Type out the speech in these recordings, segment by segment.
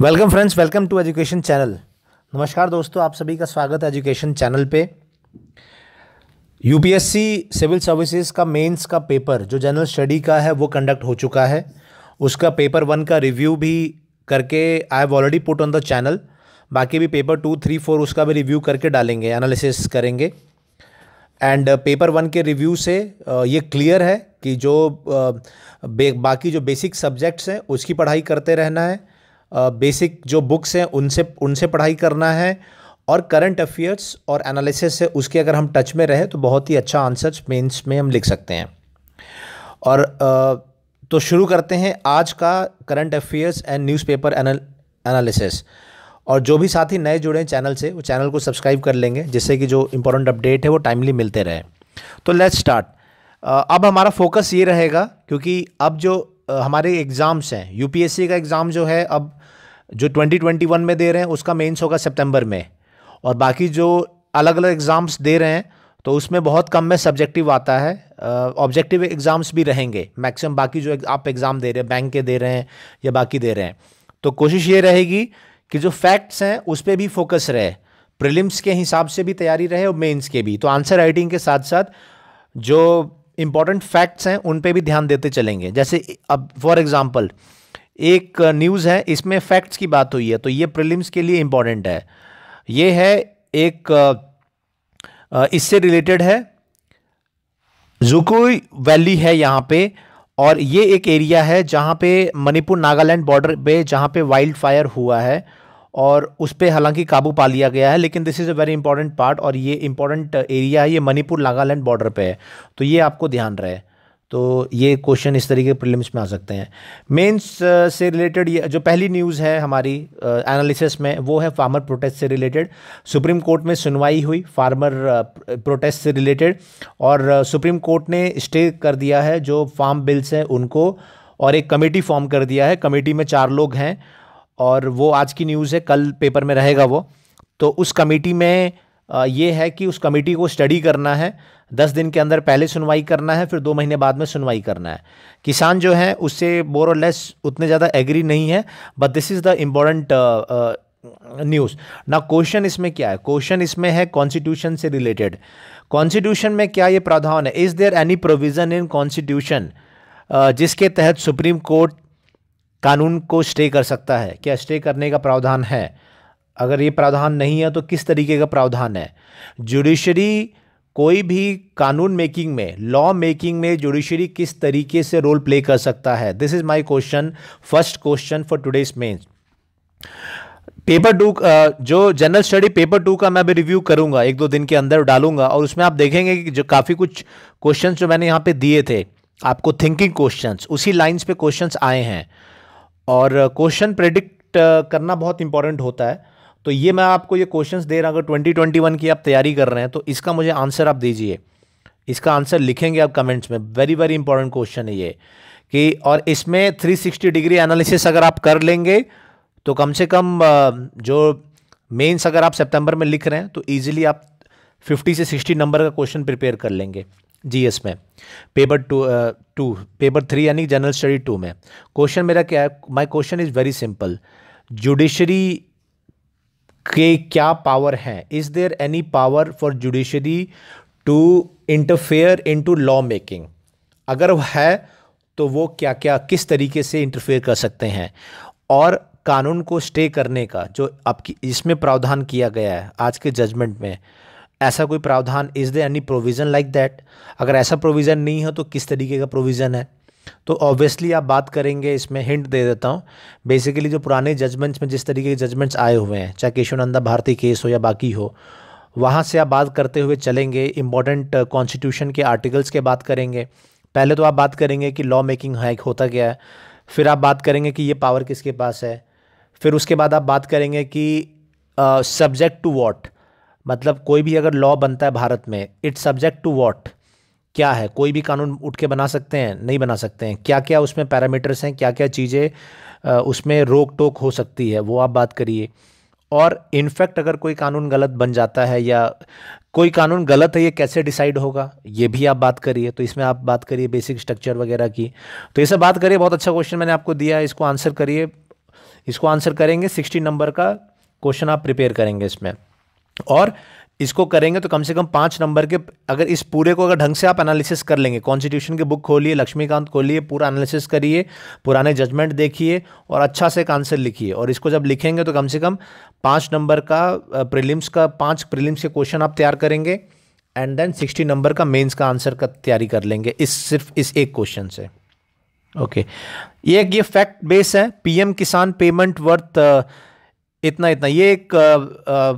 Welcome friends welcome to education channel नमस्कार दोस्तों आप सभी का स्वागत है एजुकेशन चैनल पे यूपीएससी सिविल सर्विसेज का मेंस का पेपर जो जनरल स्टडी का है वो कंडक्ट हो चुका है उसका पेपर वन का रिव्यू भी करके I have already put on the channel बाकी भी पेपर टू थ्री फोर उसका भी रिव्यू करके डालेंगे एनालिसिस करेंगे एंड पेपर वन के रिव्यू से uh, ये क्लियर है कि जो uh, बाकी जो बेसिक सब्जेक्ट्स हैं उसकी पढ़ाई करते रहना है बेसिक जो बुक्स हैं उनसे उनसे पढ़ाई करना है और करंट अफेयर्स और एनालिसिस से उसके अगर हम टच में रहे तो बहुत ही अच्छा आंसर्स मेंस में हम लिख सकते हैं और तो शुरू करते हैं आज का current affairs and newspaper analysis और जो भी साथी नए जुड़े हैं चैनल से वो चैनल को सब्सक्राइब कर लेंगे जिससे कि जो इम्पोर्टेंट अपडेट है वो टाइमली मिलते रहे तो लेट्स स्टार्ट अब हमारा फोकस ये रहेगा क्योंकि अब जो हमारे एग्ज़ाम्स हैं यूपीएससी का एग्ज़ाम जो है अब जो 2021 में दे रहे हैं उसका मेंस होगा सितंबर में और बाकी जो अलग अलग एग्ज़ाम्स दे रहे हैं तो उसमें बहुत कम में सब्जेक्टिव आता है ऑब्जेक्टिव एग्ज़ाम्स भी रहेंगे मैक्सिमम बाकी जो आप एग्ज़ाम दे रहे हैं बैंक के दे रहे हैं या बाकी दे रहे हैं तो कोशिश ये रहेगी कि जो फैक्ट्स हैं उस पर भी फोकस रहे प्रिलिम्स के हिसाब से भी तैयारी रहे और मेंस के भी तो आंसर राइटिंग के साथ साथ जो इम्पॉर्टेंट फैक्ट्स हैं उन पर भी ध्यान देते चलेंगे जैसे अब फॉर एग्जाम्पल एक न्यूज़ है इसमें फैक्ट्स की बात हुई है तो ये प्रिलिम्स के लिए इम्पॉर्टेंट है ये है एक इससे रिलेटेड है जुकुई वैली है यहाँ पे और ये एक एरिया है जहाँ पे मणिपुर नागालैंड बॉर्डर पे जहाँ पे वाइल्ड फायर हुआ है और उस पर हालांकि काबू पा लिया गया है लेकिन this is a very important part और ये इंपॉर्टेंट एरिया है ये मणिपुर नागालैंड बॉर्डर पे है तो ये आपको ध्यान रहे तो ये क्वेश्चन इस तरीके के प्रिलिम्स में आ सकते हैं मेंस uh, से रिलेटेड ये जो पहली न्यूज़ है हमारी एनालिसिस uh, में वो है फार्मर प्रोटेस्ट से रिलेटेड सुप्रीम कोर्ट में सुनवाई हुई फार्मर प्रोटेस्ट uh, से रिलेटेड और सुप्रीम कोर्ट ने स्टे कर दिया है जो फार्म बिल्स हैं उनको और एक कमेटी फॉर्म कर दिया है कमेटी में चार लोग हैं और वो आज की न्यूज़ है कल पेपर में रहेगा वो तो उस कमेटी में ये है कि उस कमेटी को स्टडी करना है दस दिन के अंदर पहले सुनवाई करना है फिर दो महीने बाद में सुनवाई करना है किसान जो है उससे बोर और लेस उतने ज़्यादा एग्री नहीं है but this is the important news ना क्वेश्चन इसमें क्या है क्वेश्चन इसमें है कॉन्स्टिट्यूशन से रिलेटेड कॉन्स्टिट्यूशन में क्या ये प्रावधान है is there any provision in constitution जिसके तहत सुप्रीम कोर्ट कानून को स्टे कर सकता है क्या स्टे करने का प्रावधान है अगर ये प्रावधान नहीं है तो किस तरीके का प्रावधान है जुडिशरी कोई भी कानून मेकिंग में लॉ मेकिंग में जुडिशरी किस तरीके से रोल प्ले कर सकता है this is my question first question for today's mains paper two जो जनरल स्टडी पेपर टू का मैं भी रिव्यू करूंगा एक दो दिन के अंदर डालूंगा और उसमें आप देखेंगे कि जो काफ़ी कुछ क्वेश्चन जो मैंने यहाँ पे दिए थे आपको थिंकिंग क्वेश्चंस उसी लाइंस पे क्वेश्चंस आए हैं और क्वेश्चन uh, प्रेडिक्ट uh, करना बहुत इंपॉर्टेंट होता है तो ये मैं आपको ये क्वेश्चंस दे रहा हूँ अगर 2021 की आप तैयारी कर रहे हैं तो इसका मुझे आंसर आप दीजिए इसका आंसर लिखेंगे आप कमेंट्स में वेरी वेरी इंपॉर्टेंट क्वेश्चन है ये कि और इसमें 360 डिग्री एनालिसिस अगर आप कर लेंगे तो कम से कम जो मेंस अगर आप सितंबर में लिख रहे हैं तो ईजिली आप 50 से 60 नंबर का क्वेश्चन प्रिपेयर कर लेंगे जीएस में paper two two paper three यानी जनरल स्टडी टू में क्वेश्चन मेरा क्या है my question is very simple judiciary के क्या पावर हैं is there any power for judiciary to interfere in to law making अगर है तो वो क्या क्या किस तरीके से इंटरफेयर कर सकते हैं और कानून को स्टे करने का जो आपकी इसमें प्रावधान किया गया है आज के जजमेंट में ऐसा कोई प्रावधान is there any provision like that अगर ऐसा प्रोविज़न नहीं है तो किस तरीके का प्रोविज़न है तो ऑब्वियसली आप बात करेंगे इसमें हिंट दे देता हूँ बेसिकली जो पुराने जजमेंट्स में जिस तरीके के जजमेंट्स आए हुए हैं चाहे केशवानंदा भारती केस हो या बाकी हो वहाँ से आप बात करते हुए चलेंगे इम्पॉर्टेंट कॉन्स्टिट्यूशन के आर्टिकल्स के बात करेंगे पहले तो आप बात करेंगे कि लॉ मेकिंग हैक होता क्या है फिर आप बात करेंगे कि ये पावर किसके पास है फिर उसके बाद आप बात करेंगे कि सब्जेक्ट टू वॉट मतलब कोई भी अगर लॉ बनता है भारत में इट्स सब्जेक्ट टू वॉट क्या है कोई भी कानून उठ के बना सकते हैं नहीं बना सकते हैं क्या क्या उसमें पैरामीटर्स हैं क्या क्या चीज़ें उसमें रोक टोक हो सकती है वो आप बात करिए और इनफैक्ट अगर कोई कानून गलत बन जाता है या कोई कानून गलत है ये कैसे डिसाइड होगा ये भी आप बात करिए तो इसमें आप बात करिए बेसिक स्ट्रक्चर वगैरह की तो ये सब बात करिए बहुत अच्छा क्वेश्चन मैंने आपको दिया है इसको आंसर करिए इसको आंसर करेंगे सिक्सटी नंबर का क्वेश्चन आप प्रिपेयर करेंगे इसमें और इसको करेंगे तो कम से कम पाँच नंबर के अगर इस पूरे को अगर ढंग से आप एनालिसिस कर लेंगे कॉन्स्टिट्यूशन की बुक खोलिए लक्ष्मीकांत खोलिए पूरा एनालिसिस करिए पुराने जजमेंट देखिए और अच्छा से एक आंसर लिखिए और इसको जब लिखेंगे तो कम से कम पाँच नंबर का प्रिलिम्स का पाँच प्रिलिम्स के क्वेश्चन आप तैयार करेंगे एंड देन सिक्सटी नंबर का मेन्स का आंसर का तैयारी कर लेंगे इस सिर्फ इस एक क्वेश्चन से ओके okay. ये ये फैक्ट बेस है पीएम किसान पेमेंट वर्थ इतना इतना ये एक आ, आ,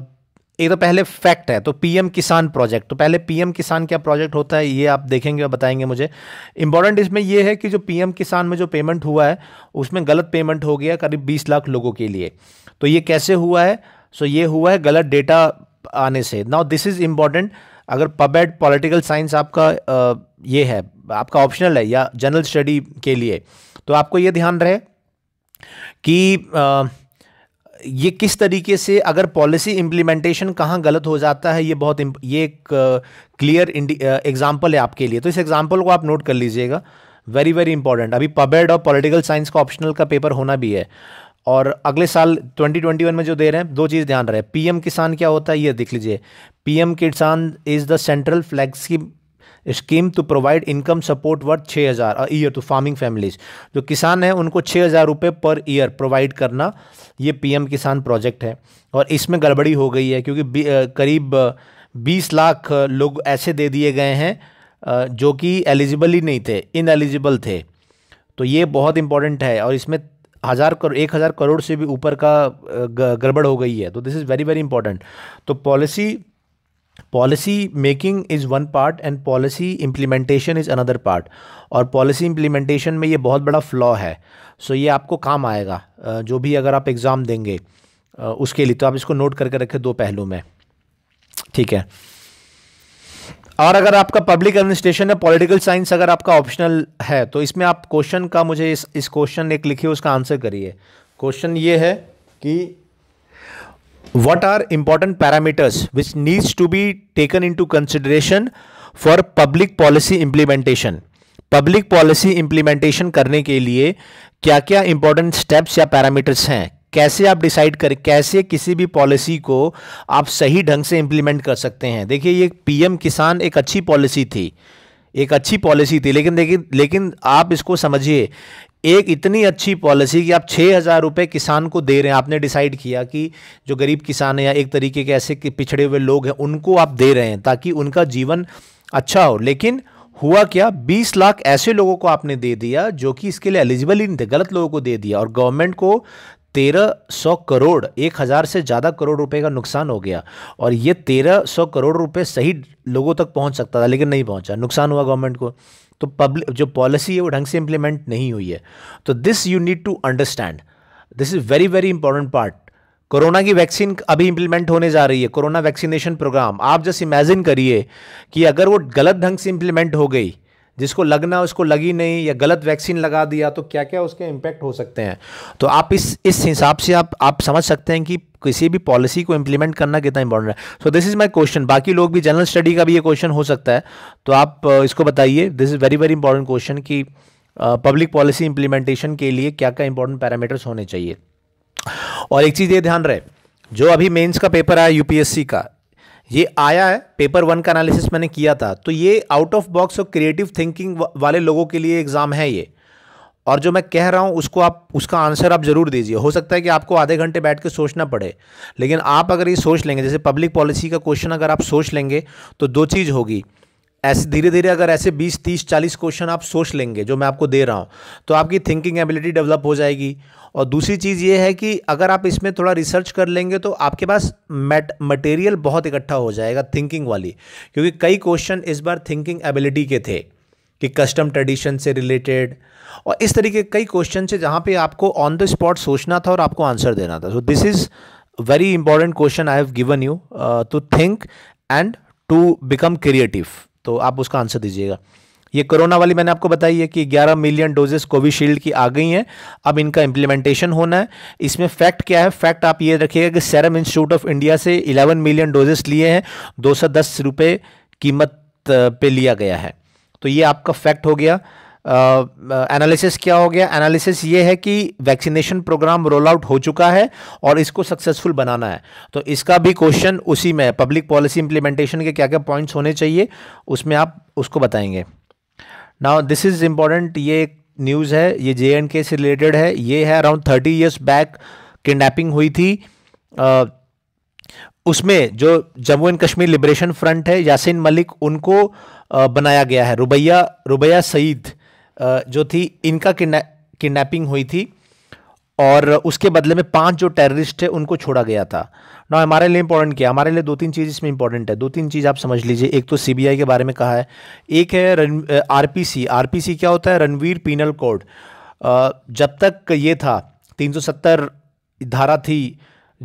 ये तो पहले फैक्ट है तो पीएम किसान प्रोजेक्ट तो पहले पीएम किसान क्या प्रोजेक्ट होता है ये आप देखेंगे और बताएंगे मुझे इंपॉर्टेंट इसमें यह है कि जो पीएम किसान में जो पेमेंट हुआ है उसमें गलत पेमेंट हो गया करीब बीस लाख लोगों के लिए तो ये कैसे हुआ है सो ये हुआ है गलत डेटा आने से नाउ दिस इज़ इम्पॉर्टेंट अगर पबेट पॉलिटिकल साइंस आपका ये है आपका ऑप्शनल है या जनरल स्टडी के लिए तो आपको ये ध्यान रहे कि आ, ये किस तरीके से अगर पॉलिसी इम्प्लीमेंटेशन कहाँ गलत हो जाता है ये बहुत ये एक क्लियर एग्जाम्पल है आपके लिए तो इस एग्जाम्पल को आप नोट कर लीजिएगा वेरी वेरी इंपॉर्टेंट अभी पबेड और पॉलिटिकल साइंस का ऑप्शनल का पेपर होना भी है और अगले साल 2021 में जो दे रहे हैं दो चीज़ ध्यान रहे पीएम किसान क्या होता है ये देख लीजिए PM Kisan is the central flag scheme scheme to provide income support worth छः हज़ार ईयर टू फार्मिंग फैमिलीज जो किसान हैं उनको छः हज़ार रुपये पर ईयर प्रोवाइड करना ये पीएम किसान प्रोजेक्ट है और इसमें गड़बड़ी हो गई है क्योंकि करीब बीस लाख लोग ऐसे दे दिए गए हैं जो कि एलिजिबल ही नहीं थे इन एलिजिबल थे तो ये बहुत इंपॉर्टेंट है और इसमें हज़ार करोड़ एक हज़ार करोड़ से भी ऊपर का गड़बड़ हो गई है तो this is very very important तो policy policy making is one part and policy implementation is another part और पॉलिसी इम्प्लीमेंटेशन में ये बहुत बड़ा फ्लॉ है सो so ये आपको काम आएगा जो भी अगर आप एग्ज़ाम देंगे उसके लिए तो आप इसको नोट करके रखें दो पहलू में ठीक है और अगर आपका पब्लिक एडमिनिस्ट्रेशन है पॉलिटिकल साइंस अगर आपका ऑप्शनल है तो इसमें आप क्वेश्चन का मुझे इस इस क्वेश्चन एक लिखिए उसका आंसर करिए क्वेश्चन ये है कि what are important parameters which needs to be taken into consideration for public policy implementation public policy implementation करने के लिए क्या क्या इंपॉर्टेंट स्टेप्स या पैरामीटर्स हैं कैसे आप डिसाइड करें कैसे किसी भी पॉलिसी को आप सही ढंग से इंप्लीमेंट कर सकते हैं देखिए ये पीएम किसान एक अच्छी पॉलिसी थी एक अच्छी पॉलिसी थी लेकिन देखिए लेकिन आप इसको समझिए एक इतनी अच्छी पॉलिसी कि आप छः हज़ार रुपये किसान को दे रहे हैं आपने डिसाइड किया कि जो गरीब किसान है या एक तरीके के ऐसे कि पिछड़े हुए लोग हैं उनको आप दे रहे हैं ताकि उनका जीवन अच्छा हो लेकिन हुआ क्या 20 लाख ऐसे लोगों को आपने दे दिया जो कि इसके लिए एलिजिबल ही नहीं थे गलत लोगों को दे दिया और गवर्नमेंट को तेरह सौ करोड़ एक हज़ार से ज़्यादा करोड़ रुपए का नुकसान हो गया और ये तेरह सौ करोड़ रुपए सही लोगों तक पहुंच सकता था लेकिन नहीं पहुंचा नुकसान हुआ गवर्नमेंट को तो पब्लिक जो पॉलिसी है वो ढंग से इंप्लीमेंट नहीं हुई है तो this you need to understand this is very very important part corona की वैक्सीन अभी इंप्लीमेंट होने जा रही है कोरोना वैक्सीनेशन प्रोग्राम आप जस्ट इमेजिन करिए कि अगर वो गलत ढंग से इंप्लीमेंट हो गई जिसको लगना उसको लगी नहीं या गलत वैक्सीन लगा दिया तो क्या क्या उसके इम्पैक्ट हो सकते हैं तो आप इस इस हिसाब से आप आप समझ सकते हैं कि किसी भी पॉलिसी को इम्प्लीमेंट करना कितना इंपॉर्टेंट है so this is my question बाकी लोग भी जनरल स्टडी का भी ये क्वेश्चन हो सकता है तो आप इसको बताइए this is very very important question कि पब्लिक पॉलिसी इम्प्लीमेंटेशन के लिए क्या क्या इंपॉर्टेंट पैरामीटर्स होने चाहिए और एक चीज़ ये ध्यान रहे जो अभी मेन्स का पेपर आया यूपीएससी का ये आया है पेपर वन का एनालिसिस मैंने किया था तो ये आउट ऑफ बॉक्स और क्रिएटिव थिंकिंग वाले लोगों के लिए एग्ज़ाम है ये और जो मैं कह रहा हूँ उसको आप उसका आंसर आप ज़रूर दीजिए हो सकता है कि आपको आधे घंटे बैठ के सोचना पड़े लेकिन आप अगर ये सोच लेंगे जैसे पब्लिक पॉलिसी का क्वेश्चन अगर आप सोच लेंगे तो दो चीज़ होगी ऐसे धीरे धीरे अगर ऐसे 20, 30, 40 क्वेश्चन आप सोच लेंगे जो मैं आपको दे रहा हूँ तो आपकी थिंकिंग एबिलिटी डेवलप हो जाएगी और दूसरी चीज़ ये है कि अगर आप इसमें थोड़ा रिसर्च कर लेंगे तो आपके पास मेट मटेरियल बहुत इकट्ठा हो जाएगा थिंकिंग वाली क्योंकि कई क्वेश्चन इस बार थिंकिंग एबिलिटी के थे कि कस्टम ट्रेडिशन से रिलेटेड और इस तरीके कई क्वेश्चन से जहाँ पर आपको ऑन द स्पॉट सोचना था और आपको आंसर देना था so this is very important question I have given you to think and to become creative तो आप उसका आंसर दीजिएगा ये कोरोना वाली मैंने आपको बताई है कि 11 मिलियन डोजेस कोविशील्ड की आ गई हैं अब इनका इम्प्लीमेंटेशन होना है इसमें फैक्ट क्या है फैक्ट आप ये रखिएगा कि सैरम इंस्टीट्यूट ऑफ इंडिया से 11 मिलियन डोजेस लिए हैं दो सौ कीमत पे लिया गया है तो ये आपका फैक्ट हो गया एनालिसिस uh, क्या हो गया एनालिसिस ये है कि वैक्सीनेशन प्रोग्राम रोल आउट हो चुका है और इसको सक्सेसफुल बनाना है तो इसका भी क्वेश्चन उसी में पब्लिक पॉलिसी इंप्लीमेंटेशन के क्या क्या पॉइंट्स होने चाहिए उसमें आप उसको बताएंगे नाउ दिस इज़ इम्पॉर्टेंट ये एक न्यूज़ है ये जे एंड के से रिलेटेड है ये है around thirty years back kidnapping हुई थी uh, उसमें जो Jammu and Kashmir liberation front है यासिन मलिक उनको बनाया गया है रुबैया रुबैया सईद जो थी इनका किडनैपिंग हुई थी और उसके बदले में पांच जो टेररिस्ट है उनको छोड़ा गया था ना हमारे लिए इंपॉर्टेंट क्या हमारे लिए दो तीन चीज़ इसमें इंपॉर्टेंट है दो तीन चीज़ आप समझ लीजिए एक तो सीबीआई के बारे में कहा है एक है आरपीसी आरपीसी क्या होता है रणवीर पीनल कोड जब तक ये था 370 धारा थी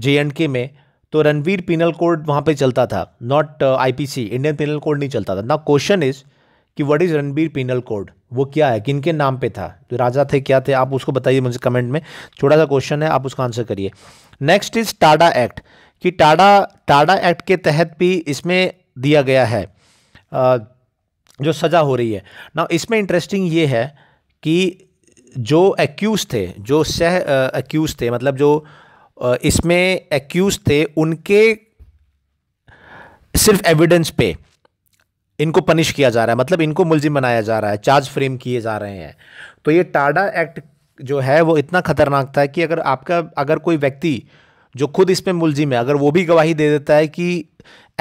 जे एंड के में तो रणवीर पीनल कोड वहाँ पर चलता था not I Indian penal code नहीं चलता था ना क्वेश्चन इज़ कि what is Ranbir penal code वो क्या है किन के नाम पे था जो राजा थे क्या थे आप उसको बताइए मुझे कमेंट में छोटा सा क्वेश्चन है आप उसका आंसर करिए नेक्स्ट इज़ टाडा एक्ट कि टाडा टाडा एक्ट के तहत भी इसमें दिया गया है जो सज़ा हो रही है ना इसमें इंटरेस्टिंग ये है कि जो एक्यूज़ थे जो सह एक्यूज़ थे मतलब जो इसमें एक्यूज़ थे उनके सिर्फ एविडेंस पे इनको पनिश किया जा रहा है मतलब इनको मुलजिम बनाया जा रहा है चार्ज फ्रेम किए जा रहे हैं तो ये टाडा एक्ट जो है वो इतना खतरनाक था कि अगर आपका अगर कोई व्यक्ति जो खुद इसमें मुलजिम है अगर वो भी गवाही दे देता है कि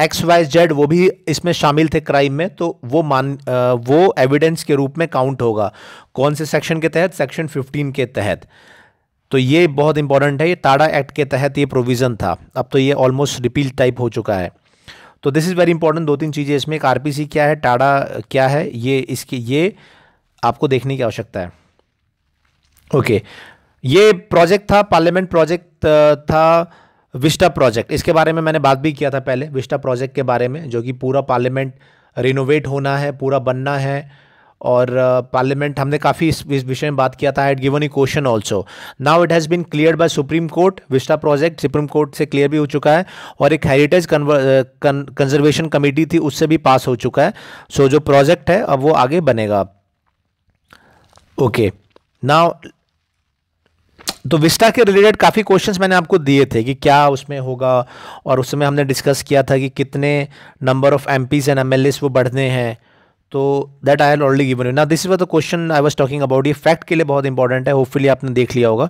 एक्स वाई जेड वो भी इसमें शामिल थे क्राइम में तो वो मान वो एविडेंस के रूप में काउंट होगा कौन से सेक्शन के तहत सेक्शन 15 के तहत तो ये बहुत इंपॉर्टेंट है ये टाडा एक्ट के तहत ये प्रोविज़न था अब तो ये ऑलमोस्ट रिपील टाइप हो चुका है तो दिस इज़ वेरी इंपॉर्टेंट दो तीन चीज़ें इसमें एक आर क्या है टाड़ा क्या है ये इसकी ये आपको देखने की आवश्यकता है ओके okay. ये प्रोजेक्ट था पार्लियामेंट प्रोजेक्ट था विस्टा प्रोजेक्ट इसके बारे में मैंने बात भी किया था पहले विस्टा प्रोजेक्ट के बारे में जो कि पूरा पार्लियामेंट रिनोवेट होना है पूरा बनना है और पार्लियामेंट हमने काफ़ी इस विषय में बात किया था I'd given a question also now it has been clear by supreme court vista project supreme court से क्लियर भी हो चुका है और एक हेरिटेज कंजर्वेशन कमेटी थी उससे भी पास हो चुका है सो so, जो प्रोजेक्ट है अब वो आगे बनेगा ओके नाउ तो विस्टा के रिलेटेड काफ़ी क्वेश्चंस मैंने आपको दिए थे कि क्या उसमें होगा और उसमें हमने डिस्कस किया था कि कितने number of M and M वो बढ़ने हैं तो that I'll already given you ना this is the question I was talking about ये फैक्ट के लिए बहुत इंपॉर्टेंट है होपफुली आपने देख लिया होगा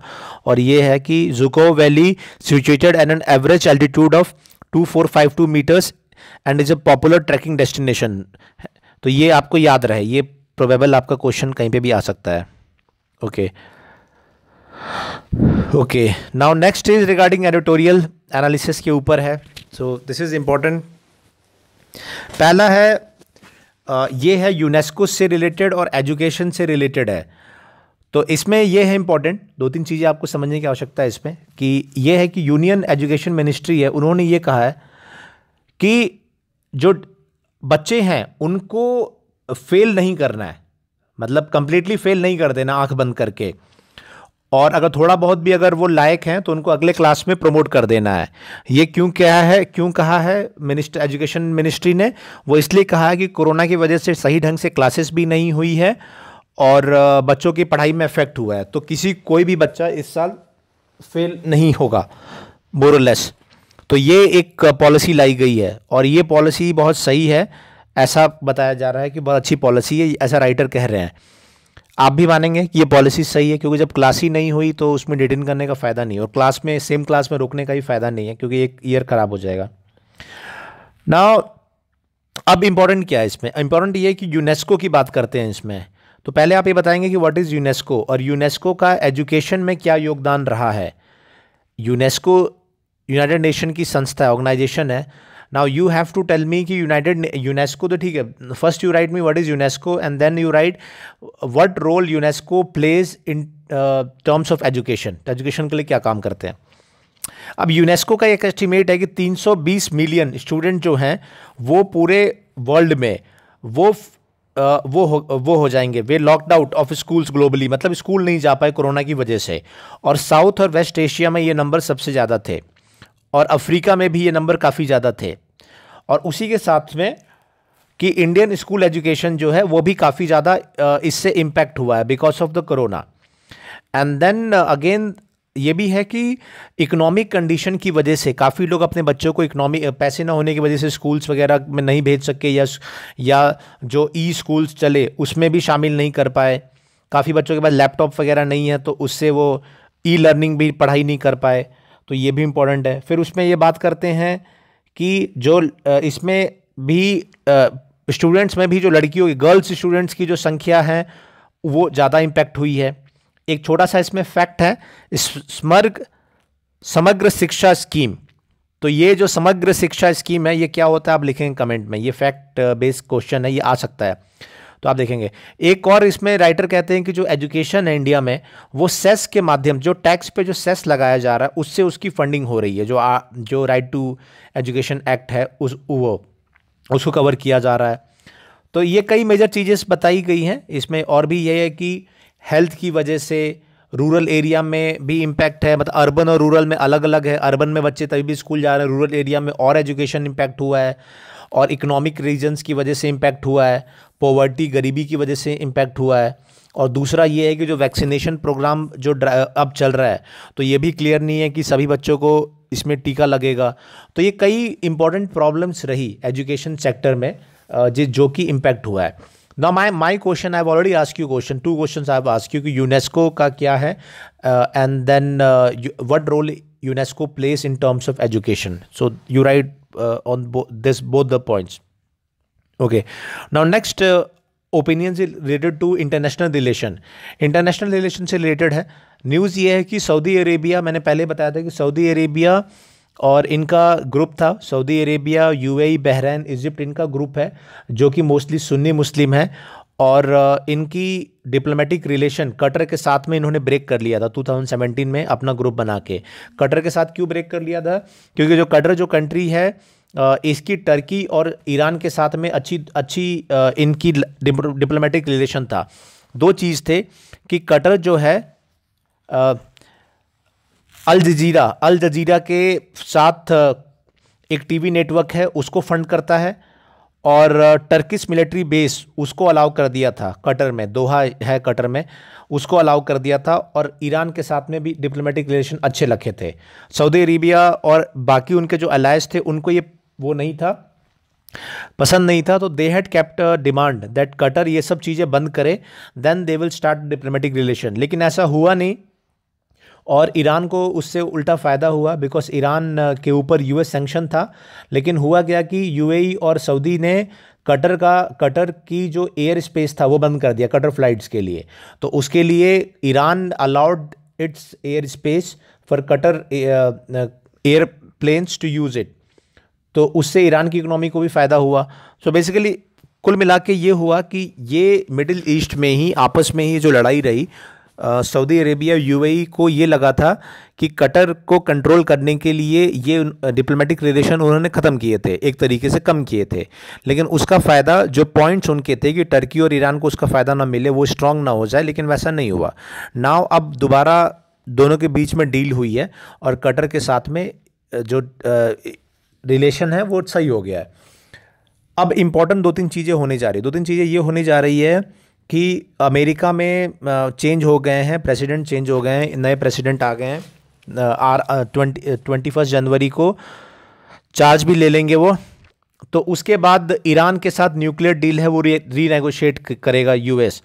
और ये है कि Dzukou valley situated an an average altitude of two four five two metres and is a popular trekking destination तो ये आपको याद रहे ये प्रोबेबल आपका क्वेश्चन कहीं पे भी आ सकता है okay okay now next is regarding editorial analysis के ऊपर है सो दिस इज़ इंपॉर्टेंट पहला है ये है यूनेस्को से रिलेटेड और एजुकेशन से रिलेटेड है तो इसमें यह है इंपॉर्टेंट दो तीन चीज़ें आपको समझने की आवश्यकता है इसमें कि यह है कि यूनियन एजुकेशन मिनिस्ट्री है उन्होंने ये कहा है कि जो बच्चे हैं उनको फेल नहीं करना है मतलब कंप्लीटली फेल नहीं कर देना आंख बंद करके और अगर थोड़ा बहुत भी अगर वो लायक हैं तो उनको अगले क्लास में प्रमोट कर देना है ये क्यों क्या है क्यों कहा है मिनिस्टर एजुकेशन मिनिस्ट्री ने वो इसलिए कहा है कि कोरोना की वजह से सही ढंग से क्लासेस भी नहीं हुई है और बच्चों की पढ़ाई में इफेक्ट हुआ है तो किसी कोई भी बच्चा इस साल फेल नहीं होगा बोरोलेस तो ये एक पॉलिसी लाई गई है और ये पॉलिसी बहुत सही है ऐसा बताया जा रहा है कि बहुत अच्छी पॉलिसी है ऐसा राइटर कह रहे हैं आप भी मानेंगे कि ये पॉलिसी सही है क्योंकि जब क्लास ही नहीं हुई तो उसमें डिटेन करने का फ़ायदा नहीं है और क्लास में सेम क्लास में रोकने का भी फ़ायदा नहीं है क्योंकि एक ईयर ख़राब हो जाएगा ना अब इम्पॉर्टेंट क्या है इसमें इम्पॉर्टेंट ये है कि यूनेस्को की बात करते हैं इसमें तो पहले आप ये बताएंगे कि व्हाट इज़ यूनेस्को और यूनेस्को का एजुकेशन में क्या योगदान रहा है यूनेस्को यूनाइटेड नेशन की संस्था है ऑर्गेनाइजेशन है now you have to tell me कि यूनाइटेड यूनेस्को तो ठीक है first you write me what is UNESCO and then you write what role UNESCO plays in terms of education education के लिए क्या काम करते हैं अब यूनेस्को का एक एस्टिमेट है कि 320 मिलियन स्टूडेंट जो हैं वो पूरे वर्ल्ड में वो uh, वो हो वो हो जाएंगे वे locked out of schools globally मतलब स्कूल नहीं जा पाए कोरोना की वजह से और साउथ और वेस्ट एशिया में ये नंबर सबसे ज़्यादा थे और अफ्रीका में भी ये नंबर काफ़ी ज़्यादा थे और उसी के साथ में कि इंडियन स्कूल एजुकेशन जो है वो भी काफ़ी ज़्यादा इससे इम्पैक्ट हुआ है because of the corona and then again ये भी है कि इकोनॉमिक कंडीशन की वजह से काफ़ी लोग अपने बच्चों को इकोनॉमिक पैसे ना होने की वजह से स्कूल्स वगैरह में नहीं भेज सके या या जो ई स्कूल्स चले उसमें भी शामिल नहीं कर पाए काफ़ी बच्चों के पास लैपटॉप वगैरह नहीं है तो उससे वो ई लर्निंग भी पढ़ाई नहीं कर पाए तो ये भी इम्पोर्टेंट है फिर उसमें ये बात करते हैं कि जो इसमें भी स्टूडेंट्स में भी जो लड़कियों की गर्ल्स स्टूडेंट्स की जो संख्या है वो ज़्यादा इम्पैक्ट हुई है एक छोटा सा इसमें फैक्ट है स्मर्ग समग्र शिक्षा स्कीम तो ये जो समग्र शिक्षा स्कीम है ये क्या होता है आप लिखेंगे कमेंट में ये फैक्ट बेस्ड क्वेश्चन है ये आ सकता है तो आप देखेंगे एक और इसमें राइटर कहते हैं कि जो एजुकेशन है इंडिया में वो सेस के माध्यम जो टैक्स पे जो सेस लगाया जा रहा है उससे उसकी फंडिंग हो रही है जो आ, जो राइट टू एजुकेशन एक्ट है उस वो उसको कवर किया जा रहा है तो ये कई मेजर चीज़ें बताई गई हैं इसमें और भी ये है कि हेल्थ की वजह से रूरल एरिया में भी इम्पैक्ट है मतलब अर्बन और रूरल में अलग अलग है अर्बन में बच्चे तभी भी स्कूल जा रहे हैं रूरल एरिया में और एजुकेशन इम्पैक्ट हुआ है और इकोनॉमिक रीजंस की वजह से इम्पैक्ट हुआ है पॉवर्टी गरीबी की वजह से इम्पैक्ट हुआ है और दूसरा ये है कि जो वैक्सीनेशन प्रोग्राम जो अब चल रहा है तो ये भी क्लियर नहीं है कि सभी बच्चों को इसमें टीका लगेगा तो ये कई इंपॉर्टेंट प्रॉब्लम्स रही एजुकेशन सेक्टर में जिस जो कि इम्पैक्ट हुआ है ना my my question I already ask you question two question I ask you कि यूनेस्को का क्या है and then what role UNESCO plays in terms of education so you write uh, on bo this both the points okay now next uh, opinion related to international relation international relation से related है news ये है कि Saudi Arabia मैंने पहले बताया था कि सऊदी अरेबिया और इनका ग्रुप था Saudi Arabia UAE Bahrain Egypt इनका ग्रुप है जो कि मोस्टली सुन्नी मुस्लिम है और इनकी डिप्लोमेटिक रिलेशन कटर के साथ में इन्होंने ब्रेक कर लिया था 2017 में अपना ग्रुप बना के कटर के साथ क्यों ब्रेक कर लिया था क्योंकि जो कटर जो कंट्री है इसकी टर्की और ईरान के साथ में अच्छी अच्छी इनकी डिप्लोमेटिक रिलेशन था दो चीज़ थे कि कटर जो है अल जजीरा अल जजीरा के साथ एक टीवी नेटवर्क है उसको फंड करता है और टर्किश मिलिट्री बेस उसको अलाउ कर दिया था कटर में दोहा है कटर में उसको अलाउ कर दिया था और ईरान के साथ में भी डिप्लोमेटिक रिलेशन अच्छे रखे थे सऊदी अरेबिया और बाकी उनके जो अलायस थे उनको ये वो नहीं था पसंद नहीं था तो they had kept demand that Qatar ये सब चीज़ें बंद करे then they will start diplomatic relation लेकिन ऐसा हुआ नहीं और ईरान को उससे उल्टा फ़ायदा हुआ बिकॉज ईरान के ऊपर यूएस सेंक्शन था लेकिन हुआ क्या कि यूएई e और सऊदी ने कटर का कटर की जो एयर स्पेस था वो बंद कर दिया कटर फ्लाइट्स के लिए तो उसके लिए Iran allowed its airspace for Qatar airplanes to use it तो उससे ईरान की इकोनॉमी को भी फ़ायदा हुआ सो so बेसिकली कुल मिला के ये हुआ कि ये मिडिल ईस्ट में ही आपस में ही जो लड़ाई रही सऊदी अरेबिया यूएई को ये लगा था कि कटर को कंट्रोल करने के लिए ये डिप्लोमेटिक रिलेशन उन्होंने ख़त्म किए थे एक तरीके से कम किए थे लेकिन उसका फ़ायदा जो पॉइंट्स उनके थे कि टर्की और ईरान को उसका फ़ायदा ना मिले वो स्ट्रांग ना हो जाए लेकिन वैसा नहीं हुआ नाव अब दोबारा दोनों के बीच में डील हुई है और कटर के साथ में जो रिलेशन है वो सही हो गया है अब इम्पॉर्टेंट दो तीन चीज़ें होने जा रही है दो तीन चीज़ें ये होने जा रही है कि अमेरिका में चेंज हो गए हैं प्रेसिडेंट चेंज हो गए हैं नए प्रेसिडेंट आ गए हैं आर ट्वेंटी ट्वेंटी फर्स्ट जनवरी को चार्ज भी ले लेंगे वो तो उसके बाद ईरान के साथ न्यूक्लियर डील है वो रीनेगोशिएट करेगा यूएस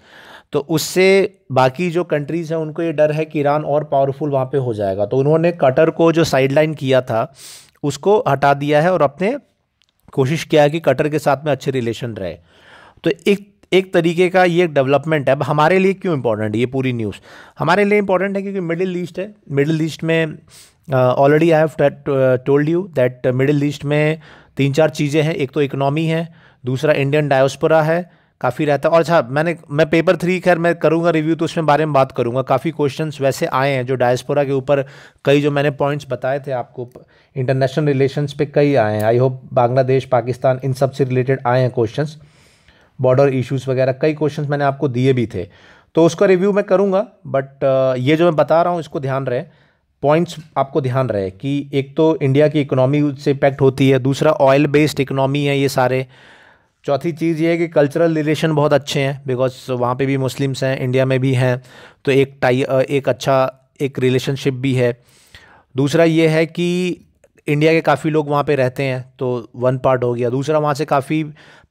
तो उससे बाकी जो कंट्रीज़ हैं उनको ये डर है कि ईरान और पावरफुल वहाँ पे हो जाएगा तो उन्होंने कटर को जो साइडलाइन किया था उसको हटा दिया है और अपने कोशिश किया है कि कटर के साथ में अच्छे रिलेशन रहे तो एक एक तरीके का ये डेवलपमेंट है अब हमारे लिए क्यों इंपॉर्टेंट है ये पूरी न्यूज़ हमारे लिए इंपॉर्टेंट है क्योंकि मिडिल ईस्ट है मिडिल ईस्ट में already I have told you that middle east में तीन चार चीज़ें हैं एक तो इकनॉमी है दूसरा इंडियन डायोस्पोरा है काफ़ी रहता है और अच्छा मैंने मैं पेपर थ्री खैर मैं करूँगा रिव्यू तो उसमें बारे में बात करूँगा काफ़ी क्वेश्चंस वैसे आए हैं जो डायस्पोरा के ऊपर कई जो मैंने पॉइंट्स बताए थे आपको इंटरनेशनल रिलेशंस पे कई आए हैं आई होप बांग्लादेश पाकिस्तान इन सब से रिलेटेड आए हैं क्वेश्चंस बॉर्डर इश्यूज़ वगैरह कई क्वेश्चन मैंने आपको दिए भी थे तो उसका रिव्यू मैं करूँगा बट uh, ये जो मैं बता रहा हूँ इसको ध्यान रहे पॉइंट्स आपको ध्यान रहे कि एक तो इंडिया की इकोनॉमी उससे इम्पैक्ट होती है दूसरा ऑयल बेस्ड इकोनॉमी है ये सारे चौथी चीज़ ये है कि कल्चरल रिलेशन बहुत अच्छे हैं बिकॉज वहाँ पे भी मुस्लिम्स हैं इंडिया में भी हैं तो एक टाई uh, एक अच्छा एक रिलेशनशिप भी है दूसरा ये है कि इंडिया के काफ़ी लोग वहाँ पे रहते हैं तो वन पार्ट हो गया दूसरा वहाँ से काफ़ी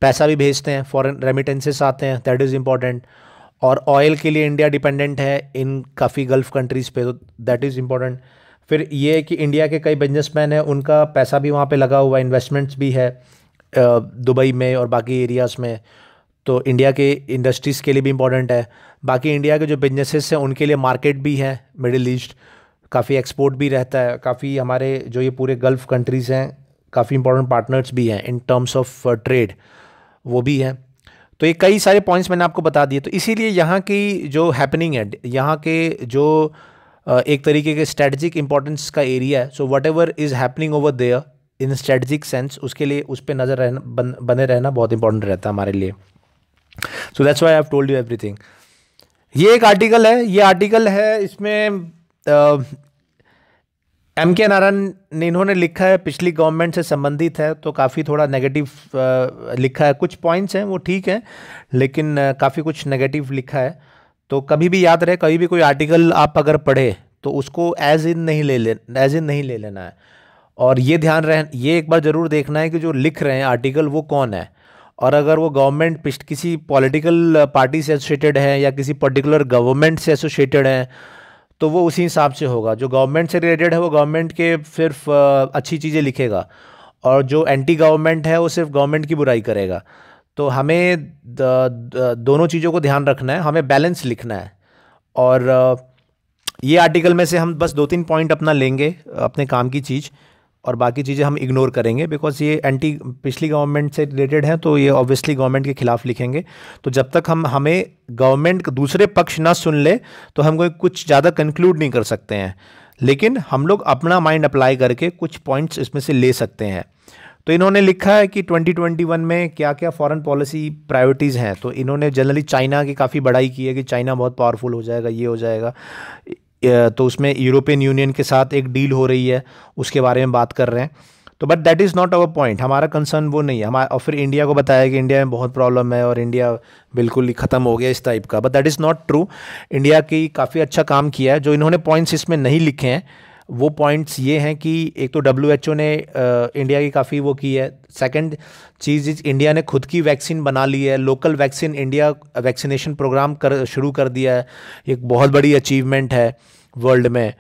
पैसा भी भेजते हैं फॉरेन रेमिटेंसेस आते हैं दैट इज़ इम्पॉर्टेंट और ऑयल के लिए इंडिया डिपेंडेंट है इन काफ़ी गल्फ़ कंट्रीज़ पे तो दैट इज़ इम्पॉर्टेंट फिर ये कि इंडिया के कई बिजनेसमैन हैं उनका पैसा भी वहाँ पे लगा हुआ इन्वेस्टमेंट्स भी है दुबई में और बाकी एरियाज़ में तो इंडिया के इंडस्ट्रीज़ के लिए भी इम्पॉर्टेंट है बाकी इंडिया के जो बिजनेसेस हैं उनके लिए मार्केट भी है मिडिल ईस्ट काफ़ी एक्सपोर्ट भी रहता है काफ़ी हमारे जो ये पूरे गल्फ़ कंट्रीज़ हैं काफ़ी इंपॉर्टेंट पार्टनर्स भी हैं इन टर्म्स ऑफ ट्रेड वो भी हैं तो ये कई सारे पॉइंट्स मैंने आपको बता दिए तो इसीलिए यहाँ की जो हैपनिंग है यहाँ के जो uh, एक तरीके के स्ट्रेटजिक इंपॉर्टेंस का एरिया है so whatever is happening over there in strategic sense उसके लिए उस पर नज़र रहना बन, बने रहना बहुत इंपॉर्टेंट रहता है हमारे लिए so that's why I have told you everything ये एक आर्टिकल है ये आर्टिकल है इसमें एम के नारायण ने इन्होंने लिखा है पिछली गवर्नमेंट से संबंधित है तो काफ़ी थोड़ा नेगेटिव लिखा है कुछ पॉइंट्स हैं वो ठीक हैं लेकिन काफ़ी कुछ नेगेटिव लिखा है तो कभी भी याद रहे कभी भी कोई आर्टिकल आप अगर पढ़े तो उसको एज इन नहीं ले ले एज इन नहीं ले लेना है और ये ध्यान रह ये एक बार ज़रूर देखना है कि जो लिख रहे हैं आर्टिकल वो कौन है और अगर वो गवर्नमेंट किसी पॉलिटिकल पार्टी से एसोसिएटेड है या किसी पर्टिकुलर गवर्नमेंट से एसोसिएटेड है तो वो उसी हिसाब से होगा जो गवर्नमेंट से रिलेटेड है वो गवर्नमेंट के सिर्फ अच्छी चीज़ें लिखेगा और जो एंटी गवर्नमेंट है वो सिर्फ गवर्नमेंट की बुराई करेगा तो हमें दोनों चीज़ों को ध्यान रखना है हमें बैलेंस लिखना है और ये आर्टिकल में से हम बस दो तीन पॉइंट अपना लेंगे अपने काम की चीज़ और बाकी चीज़ें हम इग्नोर करेंगे बिकॉज ये एंटी पिछली गवर्नमेंट से रिलेटेड हैं तो ये ऑब्वियसली गवर्नमेंट के खिलाफ लिखेंगे तो जब तक हम हमें गवर्नमेंट दूसरे पक्ष ना सुन ले तो हम कोई कुछ ज़्यादा कंक्लूड नहीं कर सकते हैं लेकिन हम लोग अपना माइंड अप्लाई करके कुछ पॉइंट्स इसमें से ले सकते हैं तो इन्होंने लिखा है कि 2021 में क्या क्या फॉरेन पॉलिसी प्रायोरिटीज़ हैं तो इन्होंने जनरली चाइना की काफ़ी बड़ाई की है कि चाइना बहुत पावरफुल हो जाएगा ये हो जाएगा तो उसमें यूरोपियन यूनियन के साथ एक डील हो रही है उसके बारे में बात कर रहे हैं तो but that is not our point हमारा कंसर्न वो नहीं है हमारा और फिर इंडिया को बताया कि इंडिया में बहुत प्रॉब्लम है और इंडिया बिल्कुल ही ख़त्म हो गया इस टाइप का but that is not true India की काफ़ी अच्छा काम किया है जो इन्होंने पॉइंट्स इसमें नहीं लिखे हैं वो पॉइंट्स ये हैं कि एक तो डब्ल्यू एच ओ ने इंडिया की काफ़ी वो की है सेकंड चीज़ इज इंडिया ने खुद की वैक्सीन बना ली है local vaccine India vaccination programme कर शुरू कर दिया है एक बहुत बड़ी अचीवमेंट है वर्ल्ड में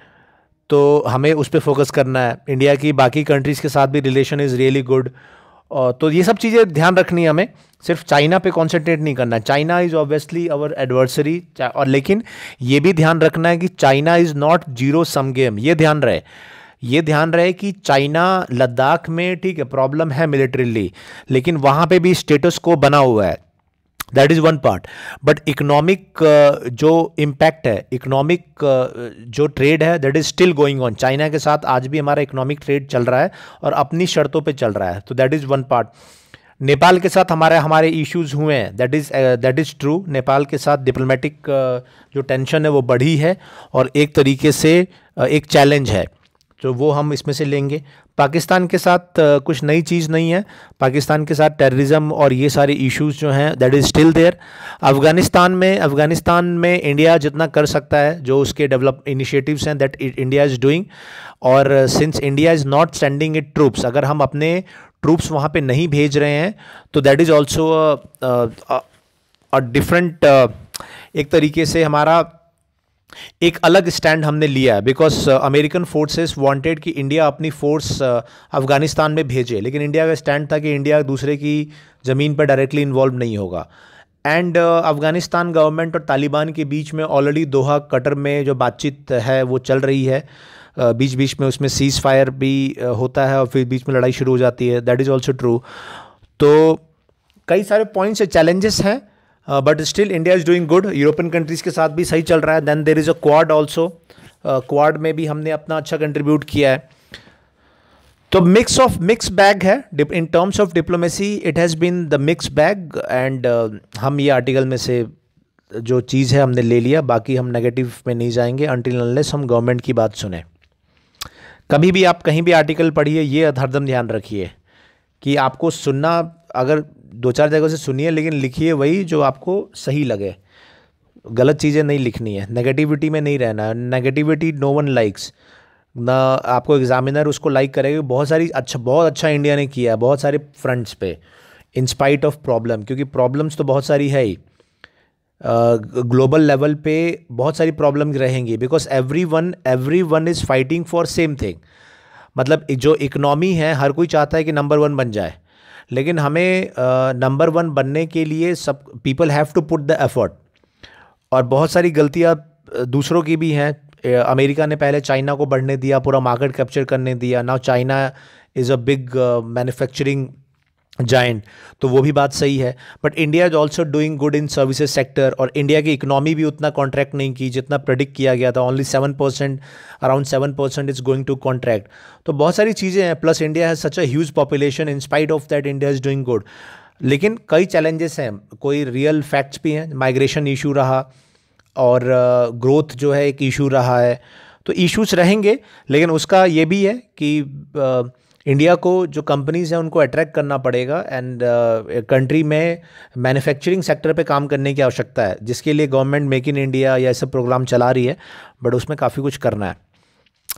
तो हमें उस पर फोकस करना है इंडिया की बाकी कंट्रीज़ के साथ भी रिलेशन इज़ रियली गुड तो ये सब चीज़ें ध्यान रखनी है हमें सिर्फ चाइना पे कॉन्सेंट्रेट नहीं करना China is obviously our adversary और लेकिन ये भी ध्यान रखना है कि China is not zero sum game ये ध्यान रहे ये ध्यान रहे कि चाइना लद्दाख में ठीक है प्रॉब्लम है मिलिट्रीली लेकिन वहाँ पे भी स्टेटस को बना हुआ है that is one part but economic जो इम्पैक्ट है इकोनॉमिक uh, जो ट्रेड है that is still going on China के साथ आज भी हमारा इकोनॉमिक ट्रेड चल रहा है और अपनी शर्तों पे चल रहा है तो that is one part Nepal के साथ हमारे हमारे इश्यूज हुए हैं that is that is true Nepal के साथ डिप्लोमेटिक uh, जो टेंशन है वो बढ़ी है और एक तरीके से uh, एक चैलेंज है तो वो हम इसमें से लेंगे पाकिस्तान के साथ uh, कुछ नई चीज़ नहीं है पाकिस्तान के साथ टेररिज्म और ये सारे इश्यूज जो हैं that is still there Afghanistan में अफ़गानिस्तान में इंडिया जितना कर सकता है जो उसके डेवलप इनिशिएटिव्स हैं दैट इंडिया इज़ डूइंग और since India is not sending it troops अगर हम अपने ट्रूप्स वहाँ पे नहीं भेज रहे हैं तो that is also a different एक तरीके से हमारा एक अलग स्टैंड हमने लिया है बिकॉज अमेरिकन फोर्सेस वांटेड कि इंडिया अपनी फोर्स uh, अफगानिस्तान में भेजे लेकिन इंडिया का स्टैंड था कि इंडिया दूसरे की ज़मीन पर डायरेक्टली इन्वॉल्व नहीं होगा एंड uh, अफ़गानिस्तान गवर्नमेंट और तालिबान के बीच में ऑलरेडी दोहा कटर में जो बातचीत है वो चल रही है बीच बीच में उसमें सीज़ फायर भी होता है और फिर बीच में लड़ाई शुरू हो जाती है दैट इज़ ऑल्सो ट्रू तो कई सारे पॉइंट्स चैलेंजेस हैं but still India is doing good European countries के साथ भी सही चल रहा है then there is a quad also quad में भी हमने अपना अच्छा कंट्रीब्यूट किया है तो मिक्स ऑफ मिक्स बैग है in terms of diplomacy it has been the mix bag and हम ये आर्टिकल में से जो चीज़ है हमने ले लिया बाकी हम नेगेटिव में नहीं जाएंगे अनटिल अनलेस हम गवर्नमेंट की बात सुने कभी भी आप कहीं भी आर्टिकल पढ़िए ये हरदम ध्यान रखिए कि आपको सुनना अगर दो चार जगह से सुनिए लेकिन लिखिए वही जो आपको सही लगे गलत चीज़ें नहीं लिखनी है नेगेटिविटी में नहीं रहना है नेगेटिविटी नो वन लाइक्स ना आपको एग्जामिनर उसको लाइक करेगा बहुत सारी अच्छा बहुत अच्छा इंडिया ने किया है बहुत सारे फ्रंट्स पे इंस्पाइट ऑफ प्रॉब्लम क्योंकि प्रॉब्लम्स तो बहुत सारी है ही ग्लोबल लेवल पे बहुत सारी प्रॉब्लम रहेंगी because every one every one is fighting for same thing मतलब जो इकनॉमी है हर कोई चाहता है कि नंबर वन बन जाए लेकिन हमें नंबर वन बनने के लिए सब people have to put the effort और बहुत सारी गलतियाँ दूसरों की भी हैं अमेरिका ने पहले चाइना को बढ़ने दिया पूरा मार्केट कैप्चर करने दिया now China is a big manufacturing giant तो वो भी बात सही है but India is also doing good in services sector और इंडिया की इकोनॉमी भी उतना कॉन्ट्रैक्ट नहीं की जितना प्रडिक्ट किया गया था only seven percent around seven percent is going to contract तो बहुत सारी चीज़ें हैं plus India has such a huge population in spite of that India is doing good लेकिन कई चैलेंजेस हैं कोई रियल फैक्ट्स भी हैं माइग्रेशन इशू रहा और ग्रोथ uh, जो है एक इशू रहा है तो इशूज़ रहेंगे लेकिन उसका ये भी है कि uh, इंडिया को जो कंपनीज़ हैं उनको अट्रैक्ट करना पड़ेगा एंड कंट्री uh, में मैन्युफैक्चरिंग सेक्टर पे काम करने की आवश्यकता है जिसके लिए गवर्नमेंट मेक इन इंडिया या सब प्रोग्राम चला रही है बट उसमें काफ़ी कुछ करना है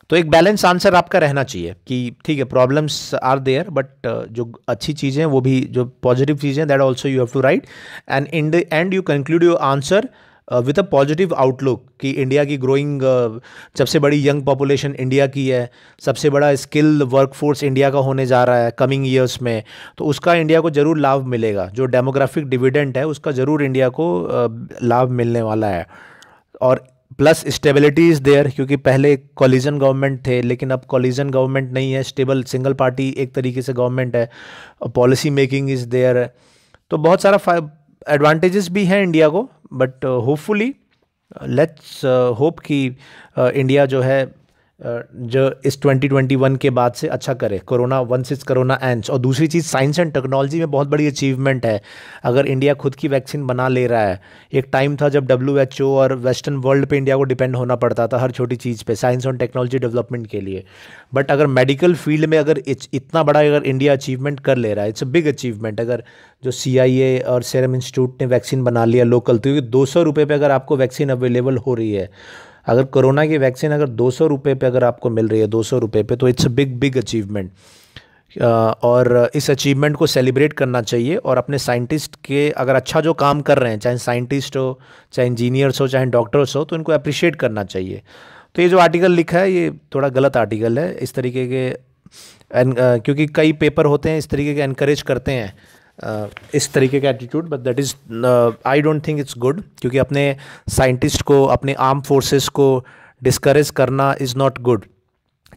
तो एक बैलेंस आंसर आपका रहना चाहिए कि ठीक है प्रॉब्लम्स आर देयर बट जो अच्छी चीज़ें वो भी जो पॉजिटिव चीज़ें that also you have to write and in the end you conclude your answer with a positive outlook कि इंडिया की ग्रोइंग uh, सबसे बड़ी यंग पॉपुलेशन इंडिया की है सबसे बड़ा स्किल वर्कफोर्स इंडिया का होने जा रहा है कमिंग ईयर्स में तो उसका इंडिया को ज़रूर लाभ मिलेगा जो डेमोग्राफिक डिविडेंट है उसका ज़रूर इंडिया को uh, लाभ मिलने वाला है और प्लस स्टेबिलिटी इज़ देयर क्योंकि पहले कॉलिजन गवर्नमेंट थे लेकिन अब कॉलिजन गवर्नमेंट नहीं है स्टेबल सिंगल पार्टी एक तरीके से गवर्नमेंट है पॉलिसी मेकिंग इज़ देयर तो बहुत सारा एडवांटेजेस भी हैं इंडिया को बट होपफुली लेट्स होप कि इंडिया uh, जो है जो इस 2021 के बाद से अच्छा करे कोरोना वन सिक्स कोरोना एंस और दूसरी चीज़ साइंस एंड टेक्नोलॉजी में बहुत बड़ी अचीवमेंट है अगर इंडिया खुद की वैक्सीन बना ले रहा है एक टाइम था जब डब्ल्यू और वेस्टर्न वर्ल्ड पे इंडिया को डिपेंड होना पड़ता था हर छोटी चीज़ पे साइंस एंड टेक्नोलॉजी डेवलपमेंट के लिए बट अगर मेडिकल फील्ड में अगर इतना बड़ा अगर इंडिया अचीवमेंट कर ले रहा है इट्स अ बिग अचीवमेंट अगर जो सी और सैरम इंस्टीट्यूट ने वैक्सीन बना लिया लोकल तो क्योंकि दो सौ रुपये पर अगर आपको वैक्सीन अवेलेबल हो रही है अगर कोरोना की वैक्सीन अगर दो सौ रुपये पर अगर आपको मिल रही है दो सौ रुपये पर तो it's a big big achievement और इस अचीवमेंट को सेलिब्रेट करना चाहिए और अपने साइंटिस्ट के अगर अच्छा जो काम कर रहे हैं चाहे साइंटिस्ट हो चाहे इंजीनियर्स हो चाहे डॉक्टर्स हो तो इनको अप्रिशिएट करना चाहिए तो ये जो आर्टिकल लिखा है ये थोड़ा गलत आर्टिकल है इस तरीके के क्योंकि कई पेपर होते हैं इस तरीके के इनक्रेज करते हैं Uh, इस तरीके का attitude but that is I don't think it's good क्योंकि अपने साइंटिस्ट को अपने आर्म फोर्सेस को डिस्करेज करना is not good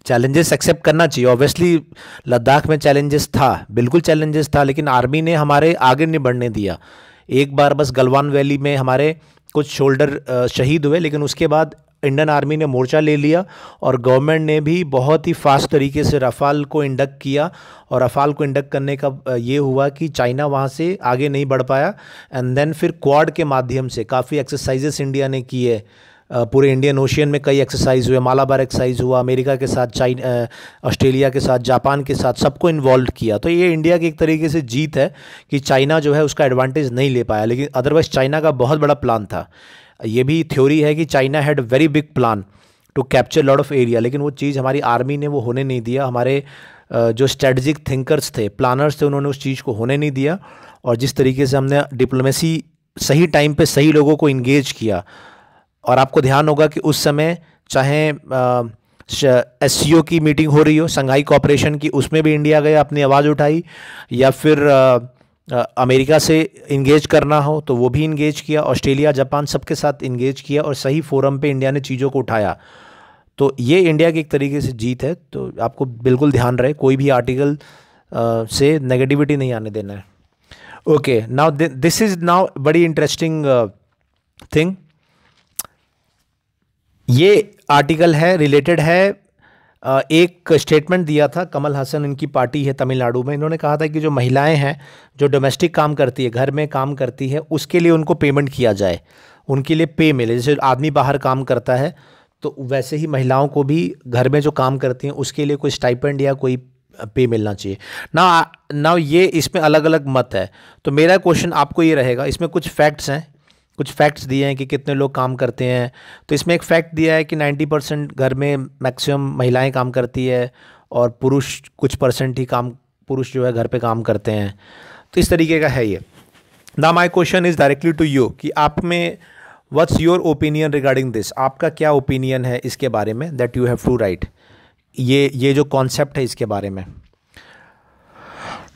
challenges accept करना चाहिए ऑब्वियसली लद्दाख में चैलेंजेस था बिल्कुल चैलेंजेस था लेकिन आर्मी ने हमारे आगे नहीं बढ़ने दिया एक बार बस गलवान वैली में हमारे कुछ शोल्डर uh, शहीद हुए लेकिन उसके बाद इंडियन आर्मी ने मोर्चा ले लिया और गवर्नमेंट ने भी बहुत ही फास्ट तरीके से रफ़ाल को इंडक्ट किया और रफ़ाल को इंडक्ट करने का ये हुआ कि चाइना वहाँ से आगे नहीं बढ़ पाया एंड देन फिर क्वाड के माध्यम से काफ़ी एक्सरसाइजेस इंडिया ने की है पूरे इंडियन ओशियन में कई एक्सरसाइज हुए मालाबार एक्सरसाइज हुआ अमेरिका के साथ चाइना ऑस्ट्रेलिया के साथ जापान के साथ सबको इन्वॉल्व किया तो ये इंडिया की एक तरीके से जीत है कि चाइना जो है उसका एडवांटेज नहीं ले पाया लेकिन अदरवाइज़ चाइना का बहुत बड़ा प्लान था ये भी थ्योरी है कि China had very big plan to capture lot of area लेकिन वो चीज़ हमारी आर्मी ने वो होने नहीं दिया हमारे जो स्ट्रेटजिक थिंकर्स थे प्लानर्स थे उन्होंने उस चीज़ को होने नहीं दिया और जिस तरीके से हमने डिप्लोमेसी सही टाइम पे सही लोगों को इंगेज किया और आपको ध्यान होगा कि उस समय चाहे एस की मीटिंग हो रही हो संघाई कॉपरेशन की उसमें भी इंडिया गया अपनी आवाज़ उठाई या फिर आ, अमेरिका से इंगेज करना हो तो वो भी इंगेज किया ऑस्ट्रेलिया जापान सबके साथ इंगेज किया और सही फोरम पे इंडिया ने चीज़ों को उठाया तो ये इंडिया की एक तरीके से जीत है तो आपको बिल्कुल ध्यान रहे कोई भी आर्टिकल आ, से नेगेटिविटी नहीं आने देना है okay now this is now बड़ी इंटरेस्टिंग थिंग ये आर्टिकल है रिलेटेड है एक स्टेटमेंट दिया था कमल हसन इनकी पार्टी है तमिलनाडु में इन्होंने कहा था कि जो महिलाएं हैं जो डोमेस्टिक काम करती है घर में काम करती है उसके लिए उनको पेमेंट किया जाए उनके लिए पे मिले जैसे आदमी बाहर काम करता है तो वैसे ही महिलाओं को भी घर में जो काम करती हैं उसके लिए कोई स्टाइपेंड या कोई पे मिलना चाहिए ना ना ये इसमें अलग अलग मत है तो मेरा क्वेश्चन आपको ये रहेगा इसमें कुछ फैक्ट्स हैं कुछ फैक्ट्स दिए हैं कि कितने लोग काम करते हैं तो इसमें एक फैक्ट दिया है कि 90 परसेंट घर में मैक्सिमम महिलाएं काम करती है और पुरुष कुछ परसेंट ही काम पुरुष जो है घर पे काम करते हैं तो इस तरीके का है ये ना my question is directly to you कि आप में what's your opinion regarding this आपका क्या ओपिनियन है इसके बारे में that you have to write ये ये जो कॉन्सेप्ट है इसके बारे में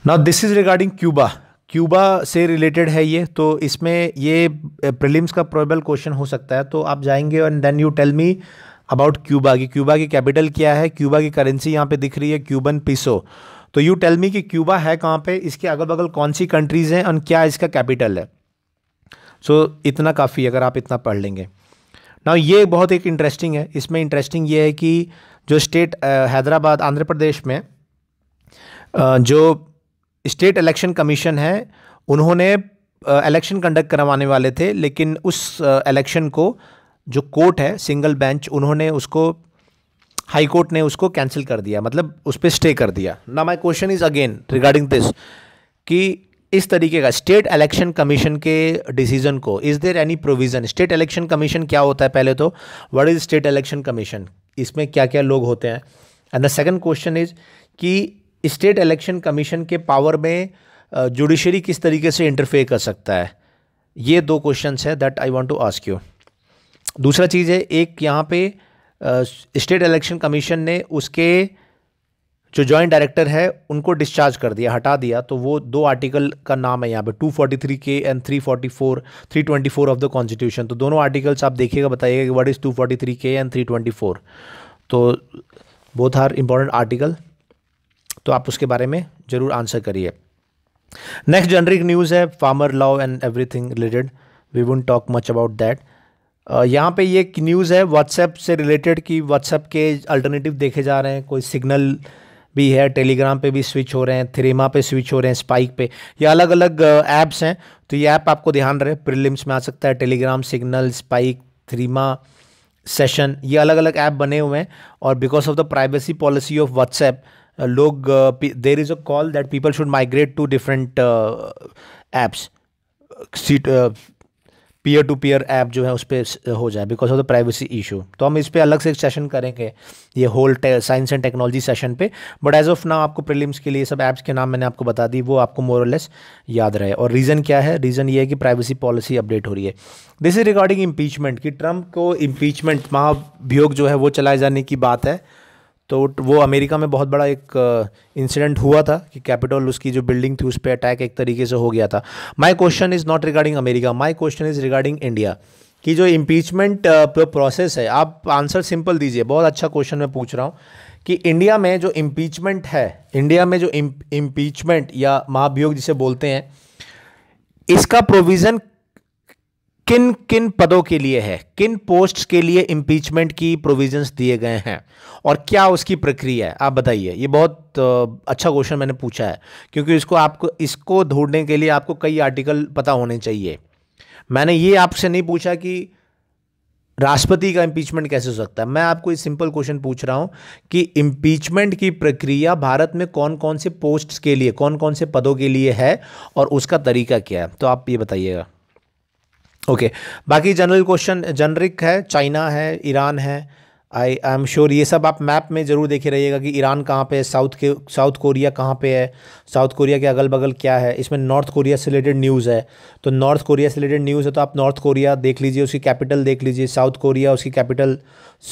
ना this is regarding Cuba Cuba से रिलेटेड है ये तो इसमें ये प्रिलिम्स का प्रोबेबल क्वेश्चन हो सकता है तो आप जाएंगे and then you tell me about Cuba की क्यूबा की कैपिटल क्या है क्यूबा की करेंसी यहाँ पे दिख रही है क्यूबन पिसो तो यू टेल मी कि क्यूबा है कहाँ पे इसके अगल बगल कौन सी कंट्रीज़ हैं और क्या इसका कैपिटल है सो so, इतना काफ़ी अगर आप इतना पढ़ लेंगे ना ये बहुत एक इंटरेस्टिंग है इसमें इंटरेस्टिंग ये है कि जो स्टेट हैदराबाद आंध्र प्रदेश में जो स्टेट इलेक्शन कमीशन है उन्होंने इलेक्शन कंडक्ट करवाने वाले थे लेकिन उस इलेक्शन को जो कोर्ट है सिंगल बेंच उन्होंने उसको हाई कोर्ट ने उसको कैंसिल कर दिया मतलब उस पर स्टे कर दिया ना my question is again regarding this कि इस तरीके का स्टेट इलेक्शन कमीशन के डिसीजन को is there any provision state election commission क्या होता है पहले तो what is state election commission इसमें क्या क्या लोग होते हैं and the second question is कि स्टेट इलेक्शन कमीशन के पावर में जुडिशरी किस तरीके से इंटरफेयर कर सकता है ये दो क्वेश्चंस है that I want to ask you दूसरा चीज़ है एक यहाँ पे स्टेट इलेक्शन कमीशन ने उसके जो जॉइंट डायरेक्टर है उनको डिस्चार्ज कर दिया हटा दिया तो वो दो आर्टिकल का नाम है यहाँ पे 243 के एंड 344 324 ऑफ द कॉन्स्टिट्यूशन तो दोनों आर्टिकल्स आप देखिएगा बताइएगा कि व्हाट इज़ 243 के एंड 324 तो बोथ आर इम्पॉर्टेंट आर्टिकल तो आप उसके बारे में ज़रूर आंसर करिए नेक्स्ट जनरिक न्यूज़ है farmer law and everything related we won't talk much about that यहाँ पे ये न्यूज़ है व्हाट्सएप से रिलेटेड कि व्हाट्सएप के अल्टरनेटिव देखे जा रहे हैं कोई सिग्नल भी है टेलीग्राम पे भी स्विच हो रहे हैं थ्रेमा पे स्विच हो रहे हैं स्पाइक पे ये अलग अलग ऐप्स हैं तो ये ऐप आपको ध्यान रहे प्रिलिम्स में आ सकता है Telegram Signal Spike Threema Session ये अलग अलग ऐप बने हुए हैं और because of the privacy policy of WhatsApp लोग there is a call that people should migrate to different apps peer to peer app जो है उस पर हो जाए because of the privacy issue तो हम इस पर अलग से एक सेशन करेंगे ये whole science and technology session पे बट एज ऑफ नाउ आपको प्रिलिम्स के लिए सब ऐप्स के नाम मैंने आपको बता दी वो आपको मोरलेस याद रहे और रीज़न क्या है रीज़न ये है कि प्राइवेसी पॉलिसी अपडेट हो रही है दिस इज रिगार्डिंग इम्पीचमेंट कि ट्रंप को इम्पीचमेंट महाभियोग जो है वो चलाए जाने की बात है तो वो अमेरिका में बहुत बड़ा एक इंसिडेंट हुआ था कि कैपिटल उसकी जो बिल्डिंग थी उस पर अटैक एक तरीके से हो गया था my question is not regarding America my question is regarding India कि जो इम्पीचमेंट प्रोसेस है आप आंसर सिंपल दीजिए बहुत अच्छा क्वेश्चन मैं पूछ रहा हूँ कि इंडिया में जो इम्पीचमेंट है इंडिया में जो इम्पीचमेंट या महाभियोग जिसे बोलते हैं इसका प्रोविज़न किन किन पदों के लिए है किन पोस्ट के लिए इम्पीचमेंट की प्रोविजंस दिए गए हैं और क्या उसकी प्रक्रिया है आप बताइए ये बहुत अच्छा क्वेश्चन मैंने पूछा है क्योंकि इसको आपको इसको ढूंढने के लिए आपको कई आर्टिकल पता होने चाहिए मैंने ये आपसे नहीं पूछा कि राष्ट्रपति का इम्पीचमेंट कैसे हो सकता है मैं आपको इस सिंपल क्वेश्चन पूछ रहा हूँ कि इम्पीचमेंट की प्रक्रिया भारत में कौन कौन से पोस्ट्स के लिए कौन कौन से पदों के लिए है और उसका तरीका क्या है तो आप ये बताइएगा ओके okay. बाकी जनरल क्वेश्चन जनरिक है चाइना है ईरान है आई आई एम श्योर ये सब आप मैप में ज़रूर देखे रहिएगा कि ईरान कहाँ पे है साउथ के साउथ कोरिया कहाँ पे है साउथ कोरिया के अगल बगल क्या है इसमें नॉर्थ कोरिया से रिलेटेड न्यूज़ है तो नॉर्थ कोरिया से रिलेटेड न्यूज़ है तो आप नॉर्थ कोरिया देख लीजिए उसकी कैपिटल देख लीजिए साउथ कोरिया उसकी कैपिटल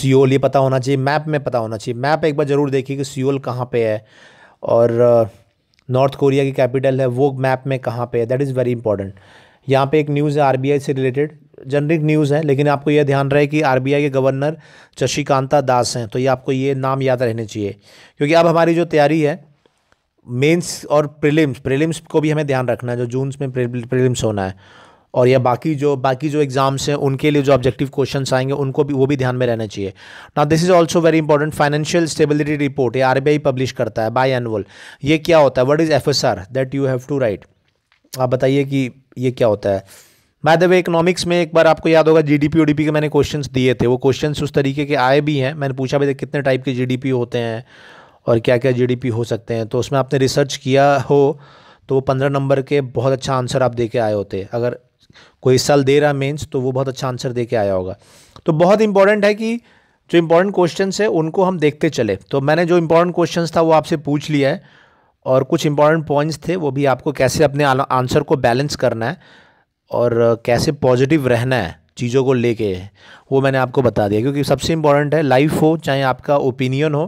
सियोल ये पता होना चाहिए मैप में पता होना चाहिए मैप एक बार ज़रूर देखिए कि सियोल कहाँ पर है और नॉर्थ uh, कोरिया की कैपिटल है वो मैप में कहाँ पर है दैट इज़ वेरी इंपॉर्टेंट यहाँ पे एक न्यूज़ है आरबीआई से रिलेटेड जनरिक न्यूज़ है लेकिन आपको यह ध्यान रहे कि आरबीआई के गवर्नर शशिकांता दास हैं तो ये आपको ये नाम याद रहने चाहिए क्योंकि अब हमारी जो तैयारी है मेंस और प्रीलिम्स प्रीलिम्स को भी हमें ध्यान रखना है जो जून्स में प्रीलिम्स होना है और या बाकी जो बाकी जो एग्ज़ाम्स हैं उनके लिए जो ऑब्जेक्टिव क्वेश्चंस आएंगे उनको भी वो भी ध्यान में रहना चाहिए ना this is also very important financial stability report ये आर पब्लिश करता है बाय एनुअल ये क्या होता है what is F S R that you have to write आप बताइए कि ये क्या होता है बाय द वे इकोनॉमिक्स में एक बार आपको याद होगा जी ओडीपी के मैंने क्वेश्चन दिए थे वो क्वेश्चन उस तरीके के आए भी हैं मैंने पूछा भाई कितने टाइप के जी होते हैं और क्या क्या जी हो सकते हैं तो उसमें आपने रिसर्च किया हो तो वो पंद्रह नंबर के बहुत अच्छा आंसर आप दे के आए होते अगर कोई साल दे रहा मेंस तो वो बहुत अच्छा आंसर दे के आया होगा तो बहुत इंपॉर्टेंट है कि जो इंपॉर्टेंट क्वेश्चन है उनको हम देखते चले तो मैंने जो इंपॉर्टेंट क्वेश्चन था वो आपसे पूछ लिया है और कुछ इंपॉर्टेंट पॉइंट्स थे वो भी आपको कैसे अपने आंसर को बैलेंस करना है और कैसे पॉजिटिव रहना है चीज़ों को लेके वो मैंने आपको बता दिया क्योंकि सबसे इम्पॉर्टेंट है लाइफ हो चाहे आपका ओपिनियन हो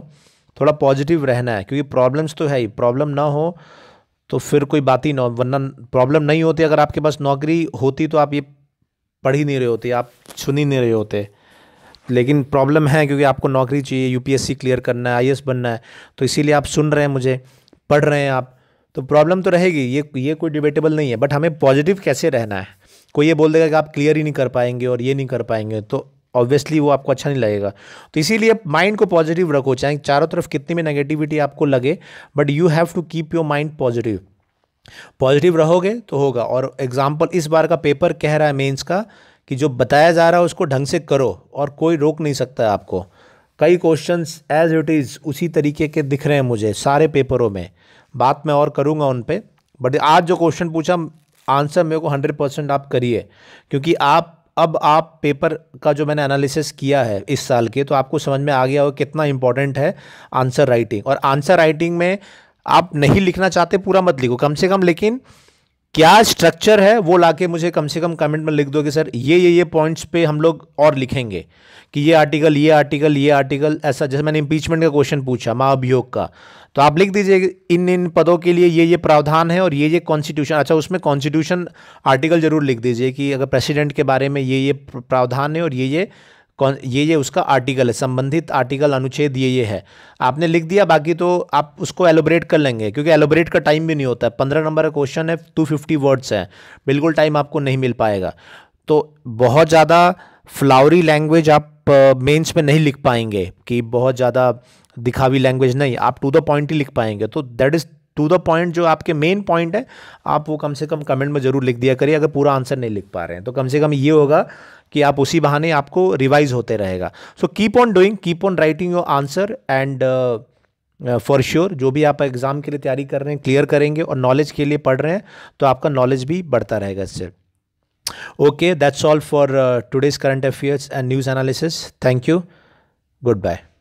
थोड़ा पॉजिटिव रहना है क्योंकि प्रॉब्लम्स तो है ही प्रॉब्लम ना हो तो फिर कोई बात ही ना वरना प्रॉब्लम नहीं होती अगर आपके पास नौकरी होती तो आप ये पढ़ ही नहीं रहे होते आप सुन ही नहीं रहे होते लेकिन प्रॉब्लम है क्योंकि आपको नौकरी चाहिए यूपीएससी क्लियर करना है आई बनना है तो इसीलिए आप सुन रहे हैं मुझे पढ़ रहे हैं आप तो प्रॉब्लम तो रहेगी ये ये कोई डिबेटेबल नहीं है बट हमें पॉजिटिव कैसे रहना है कोई ये बोल देगा कि आप क्लियर ही नहीं कर पाएंगे और ये नहीं कर पाएंगे तो ऑब्वियसली वो आपको अच्छा नहीं लगेगा तो इसीलिए माइंड को पॉजिटिव रखो चाहे चारों तरफ कितनी भी नेगेटिविटी आपको लगे but you have to keep your mind positive positive रहोगे तो होगा और एग्जाम्पल इस बार का पेपर कह रहा है मेंस का कि जो बताया जा रहा है उसको ढंग से करो और कोई रोक नहीं सकता आपको कई क्वेश्चंस एज इट इज़ उसी तरीके के दिख रहे हैं मुझे सारे पेपरों में बात मैं और करूँगा उन पर बट आज जो क्वेश्चन पूछा आंसर मेरे को हंड्रेड परसेंट आप करिए क्योंकि आप अब आप पेपर का जो मैंने एनालिसिस किया है इस साल के तो आपको समझ में आ गया हो कितना इंपॉर्टेंट है आंसर राइटिंग और आंसर राइटिंग में आप नहीं लिखना चाहते पूरा मत लिखो कम से कम लेकिन क्या स्ट्रक्चर है वो लाके मुझे कम से कम कमेंट में लिख दो कि सर ये ये ये पॉइंट्स पे हम लोग और लिखेंगे कि ये आर्टिकल ये आर्टिकल ये आर्टिकल ऐसा जैसे मैंने इम्पीचमेंट का क्वेश्चन पूछा महाभियोग का तो आप लिख दीजिए इन इन पदों के लिए ये ये प्रावधान है और ये ये कॉन्स्टिट्यूशन अच्छा उसमें कॉन्स्टिट्यूशन आर्टिकल जरूर लिख दीजिए कि अगर प्रेसिडेंट के बारे में ये ये प्रावधान है और ये ये कौन ये ये उसका आर्टिकल है संबंधित आर्टिकल अनुच्छेद ये ये है आपने लिख दिया बाकी तो आप उसको एलोबरेट कर लेंगे क्योंकि एलोबरेट का टाइम भी नहीं होता है पंद्रह नंबर का क्वेश्चन है टू फिफ्टी वर्ड्स है बिल्कुल टाइम आपको नहीं मिल पाएगा तो बहुत ज़्यादा फ्लावरी लैंग्वेज आप मेन्स में नहीं लिख पाएंगे कि बहुत ज़्यादा दिखावी लैंग्वेज नहीं आप टू द पॉइंट ही लिख पाएंगे तो that is to the point जो आपके मेन पॉइंट है आप वो कम से कम कमेंट में ज़रूर लिख दिया करिए अगर पूरा आंसर नहीं लिख पा रहे हैं तो कम से कम ये होगा कि आप उसी बहाने आपको रिवाइज होते रहेगा so keep on doing keep on writing your answer and for sure जो भी आप एग्ज़ाम के लिए तैयारी कर रहे हैं क्लियर करेंगे और नॉलेज के लिए पढ़ रहे हैं तो आपका नॉलेज भी बढ़ता रहेगा इससे okay that's all for today's current affairs and news analysis thank you good bye